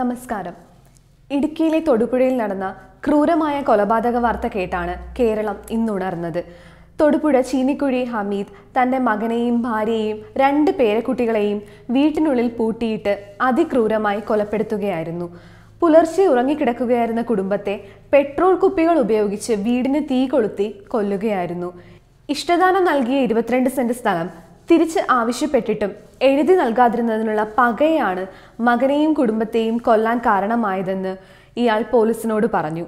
നമസ്കാരം ഇടുക്കിയിലെ തൊടുപുഴയിൽ നടന്ന ക്രൂരമായ കൊലപാതക വാർത്ത കേട്ടാണ് കേരളം ഇന്നുണർന്നത് തൊടുപുഴ ചീനിക്കുഴി ഹമീദ് തൻ്റെ മകനെയും ഭാര്യയെയും രണ്ട് പേരക്കുട്ടികളെയും വീട്ടിനുള്ളിൽ പൂട്ടിയിട്ട് അതിക്രൂരമായി കൊലപ്പെടുത്തുകയായിരുന്നു പുലർച്ചെ ഉറങ്ങിക്കിടക്കുകയായിരുന്ന കുടുംബത്തെ പെട്രോൾ കുപ്പികൾ ഉപയോഗിച്ച് വീടിന് തീ കൊളുത്തി കൊല്ലുകയായിരുന്നു ഇഷ്ടദാനം നൽകിയ ഇരുപത്തിരണ്ട് സെന്റ് സ്ഥലം തിരിച്ച് ആവശ്യപ്പെട്ടിട്ടും എഴുതി നൽകാതിരുന്നതിനുള്ള പകയാണ് മകനെയും കുടുംബത്തെയും കൊല്ലാൻ കാരണമായതെന്ന് ഇയാൾ പോലീസിനോട് പറഞ്ഞു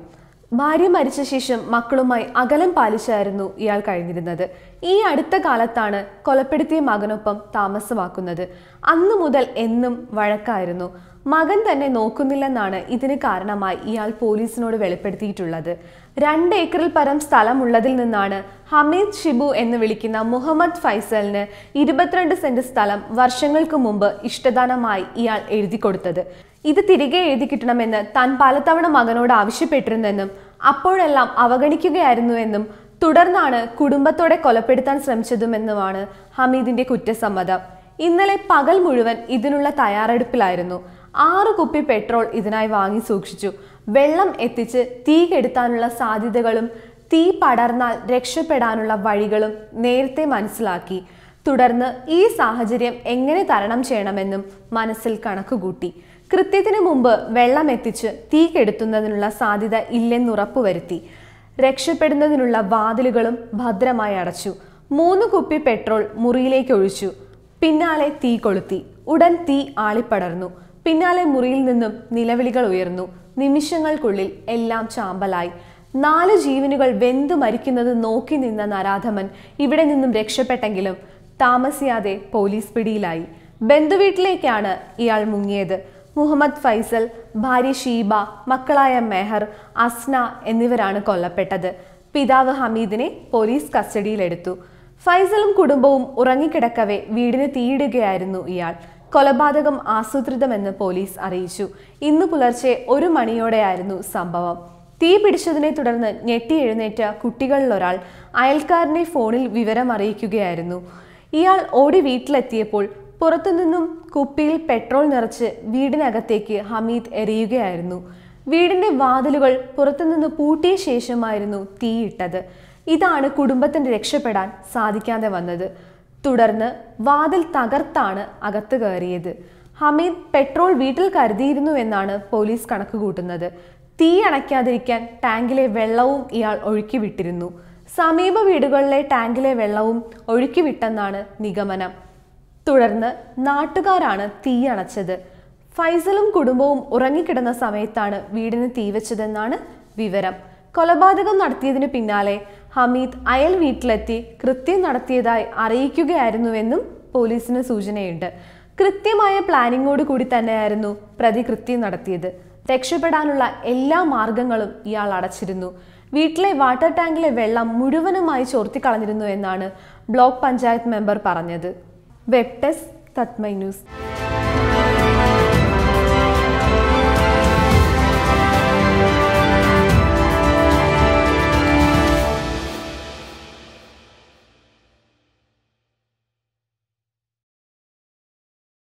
ഭാര്യ മരിച്ച ശേഷം മക്കളുമായി അകലം പാലിച്ചായിരുന്നു ഇയാൾ കഴിഞ്ഞിരുന്നത് ഈ അടുത്ത കാലത്താണ് കൊലപ്പെടുത്തിയ മകനൊപ്പം താമസമാക്കുന്നത് അന്നു മുതൽ എന്നും വഴക്കായിരുന്നു മകൻ തന്നെ നോക്കുന്നില്ലെന്നാണ് ഇതിന് കാരണമായി ഇയാൾ പോലീസിനോട് വെളിപ്പെടുത്തിയിട്ടുള്ളത് രണ്ട് ഏക്കറിൽ പരം സ്ഥലമുള്ളതിൽ നിന്നാണ് ഹമീദ് ഷിബു എന്ന് വിളിക്കുന്ന മുഹമ്മദ് ഫൈസലിന് ഇരുപത്തിരണ്ട് സെന്റ് സ്ഥലം വർഷങ്ങൾക്ക് മുമ്പ് ഇഷ്ടദാനമായി ഇയാൾ എഴുതി കൊടുത്തത് ഇത് തിരികെ എഴുതി കിട്ടണമെന്ന് താൻ പലതവണ മകനോട് ആവശ്യപ്പെട്ടിരുന്നെന്നും അപ്പോഴെല്ലാം അവഗണിക്കുകയായിരുന്നുവെന്നും തുടർന്നാണ് കുടുംബത്തോടെ കൊലപ്പെടുത്താൻ ശ്രമിച്ചതുമെന്നുമാണ് ഹമീദിന്റെ കുറ്റസമ്മതം ഇന്നലെ പകൽ മുഴുവൻ ഇതിനുള്ള തയ്യാറെടുപ്പിലായിരുന്നു ആറ് കുപ്പി പെട്രോൾ ഇതിനായി വാങ്ങി സൂക്ഷിച്ചു വെള്ളം എത്തിച്ച് തീ കെടുത്താനുള്ള സാധ്യതകളും തീ പടർന്നാൽ രക്ഷപ്പെടാനുള്ള വഴികളും നേരത്തെ മനസ്സിലാക്കി തുടർന്ന് ഈ സാഹചര്യം എങ്ങനെ തരണം ചെയ്യണമെന്നും മനസ്സിൽ കണക്കുകൂട്ടി കൃത്യത്തിന് മുമ്പ് വെള്ളം എത്തിച്ച് തീ കെടുത്തുന്നതിനുള്ള സാധ്യത ഇല്ലെന്നുറപ്പുവരുത്തി രക്ഷപ്പെടുന്നതിനുള്ള വാതിലുകളും ഭദ്രമായി അടച്ചു മൂന്ന് കുപ്പി പെട്രോൾ മുറിയിലേക്ക് ഒഴിച്ചു പിന്നാലെ തീ കൊളുത്തി ഉടൻ തീ ആളിപ്പടർന്നു പിന്നാലെ മുറിയിൽ നിന്നും നിലവിളികൾ ഉയർന്നു നിമിഷങ്ങൾക്കുള്ളിൽ എല്ലാം ചാമ്പലായി നാല് ജീവനുകൾ വെന്ത് മരിക്കുന്നത് നോക്കി നിന്ന നരാധമൻ ഇവിടെ നിന്നും രക്ഷപ്പെട്ടെങ്കിലും താമസിയാതെ പോലീസ് പിടിയിലായി ബന്ധുവീട്ടിലേക്കാണ് ഇയാൾ മുങ്ങിയത് മുഹമ്മദ് ഫൈസൽ ഭാര്യ ഷീബ മക്കളായ മെഹർ അസ്ന എന്നിവരാണ് കൊല്ലപ്പെട്ടത് പിതാവ് ഹമീദിനെ പോലീസ് കസ്റ്റഡിയിലെടുത്തു ഫൈസലും കുടുംബവും ഉറങ്ങിക്കിടക്കവേ വീടിന് തീയിടുകയായിരുന്നു ഇയാൾ കൊലപാതകം ആസൂത്രിതമെന്ന് പോലീസ് അറിയിച്ചു ഇന്ന് പുലർച്ചെ ഒരു മണിയോടെയായിരുന്നു സംഭവം തീ പിടിച്ചതിനെ തുടർന്ന് ഞെട്ടി എഴുന്നേറ്റ കുട്ടികളിലൊരാൾ അയൽക്കാരനെ ഫോണിൽ വിവരം അറിയിക്കുകയായിരുന്നു ഇയാൾ ഓടി വീട്ടിലെത്തിയപ്പോൾ പുറത്തുനിന്നും കുപ്പിയിൽ പെട്രോൾ നിറച്ച് വീടിനകത്തേക്ക് ഹമീദ് എറിയുകയായിരുന്നു വീടിന്റെ വാതിലുകൾ പുറത്തുനിന്ന് പൂട്ടിയ ശേഷമായിരുന്നു തീയിട്ടത് ഇതാണ് കുടുംബത്തിന് രക്ഷപ്പെടാൻ സാധിക്കാതെ വന്നത് തുടർന്ന് വാതിൽ തകർത്താണ് അകത്ത് കയറിയത് ഹമീദ് പെട്രോൾ വീട്ടിൽ കരുതിയിരുന്നു എന്നാണ് പോലീസ് കണക്കുകൂട്ടുന്നത് തീ അണയ്ക്കാതിരിക്കാൻ ടാങ്കിലെ വെള്ളവും ഇയാൾ ഒഴുക്കി വിട്ടിരുന്നു സമീപ വീടുകളിലെ ടാങ്കിലെ വെള്ളവും ഒഴുക്കി വിട്ടെന്നാണ് നിഗമനം തുടർന്ന് നാട്ടുകാരാണ് തീ അണച്ചത് ഫൈസലും കുടുംബവും ഉറങ്ങിക്കിടന്ന സമയത്താണ് വീടിന് തീവച്ചതെന്നാണ് വിവരം കൊലപാതകം നടത്തിയതിനു പിന്നാലെ ഹമീദ് അയൽ വീട്ടിലെത്തി കൃത്യം നടത്തിയതായി അറിയിക്കുകയായിരുന്നുവെന്നും പോലീസിന് സൂചനയുണ്ട് കൃത്യമായ പ്ലാനിങ്ങോട് കൂടി തന്നെയായിരുന്നു പ്രതി കൃത്യം നടത്തിയത് രക്ഷപ്പെടാനുള്ള എല്ലാ മാർഗങ്ങളും ഇയാൾ അടച്ചിരുന്നു വീട്ടിലെ വാട്ടർ ടാങ്കിലെ വെള്ളം മുഴുവനുമായി ചോർത്തിക്കളഞ്ഞിരുന്നു എന്നാണ് ബ്ലോക്ക് പഞ്ചായത്ത് മെമ്പർ പറഞ്ഞത് വെബ് തത്മൈ ന്യൂസ്